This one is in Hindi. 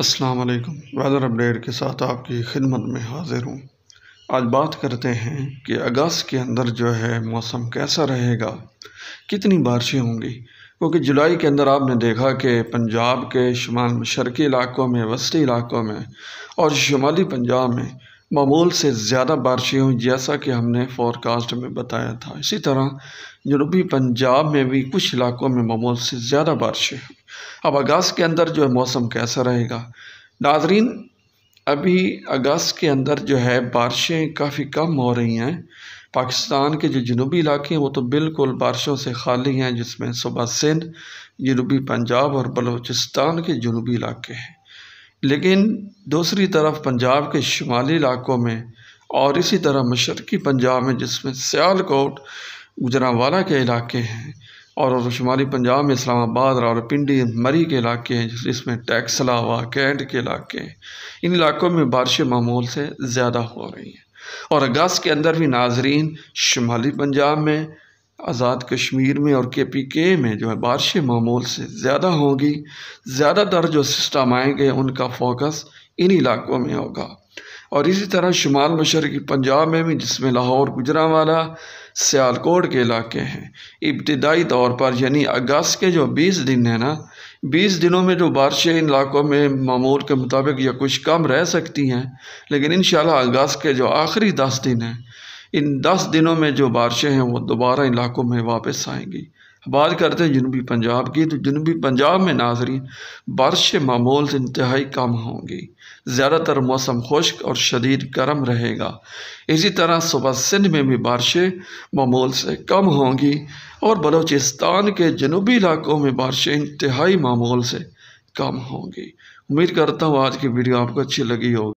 अस्सलाम वालेकुम वेदर अपडेट के साथ आपकी खिदमत में हाज़िर हूँ आज बात करते हैं कि अगस्त के अंदर जो है मौसम कैसा रहेगा कितनी बारिशें होंगी क्योंकि जुलाई के अंदर आपने देखा कि पंजाब के शुमाल मशरक़ी इलाकों में वस्ती इलाकों में और शुमाली पंजाब में मामूल से ज़्यादा बारिशें हुई जैसा कि हमने फोरकास्ट में बताया था इसी तरह जनूबी पंजाब में भी कुछ इलाकों में मामूल से ज़्यादा बारिशें हुई अब अगस्त के अंदर जो है मौसम कैसा रहेगा नाजरीन अभी अगस्त के अंदर जो है बारिशें काफ़ी कम हो रही हैं पाकिस्तान के जो जनूबी इलाके हैं वो तो बिल्कुल बारिशों से खाली हैं जिसमें सुबह सिंध जनूबी पंजाब और बलूचिस्तान के जनूबी इलाके हैं लेकिन दूसरी तरफ पंजाब के शुमाली इलाकों में और इसी तरह मशरक़ी पंजाब में जिसमें सियालकोट गुजरावाला के इलाके हैं और शुमाली पंजाब में इस्लामाबाद और पिंडी मरी के इलाके हैं जिसमें टैक्सला कैंट के इलाके हैं इन इलाकों में बारिश मामूल से ज़्यादा हो रही हैं और अगस्त के अंदर भी नाजरीन शुमाली पंजाब में आज़ाद कश्मीर में और के पी के में जो है बारिशें मामूल से ज़्यादा होगी ज़्यादातर जो सिस्टम आएंगे उनका फोकस इन इलाकों में होगा और इसी तरह शुमाल मशरक़ी पंजाब में भी जिसमें लाहौर गुजरा वाला सियालकोट के इलाके हैं इब्तदाई तौर पर यानी अगस्त के जो 20 दिन हैं ना 20 दिनों में जो बारिशें इन इलाकों में मामूल के मुताबिक या कुछ कम रह सकती हैं लेकिन इन अगस्त के जो आखिरी दस दिन हैं इन दस दिनों में जो बारिशें हैं वो दोबारा इलाकों में वापस आएंगी बात करते हैं जनूबी पंजाब की तो जनूबी पंजाब में नाजरी बारिश मामूल से इंतहाई कम होंगी ज़्यादातर मौसम खुश्क और शदीद गर्म रहेगा इसी तरह सुबह सिंध में भी बारिशें मामूल से कम होंगी और बलूचिस्तान के जनूबी इलाकों में बारिशें इंतहाई मामूल से कम होंगी उम्मीद करता हूँ आज की वीडियो आपको अच्छी लगी होगी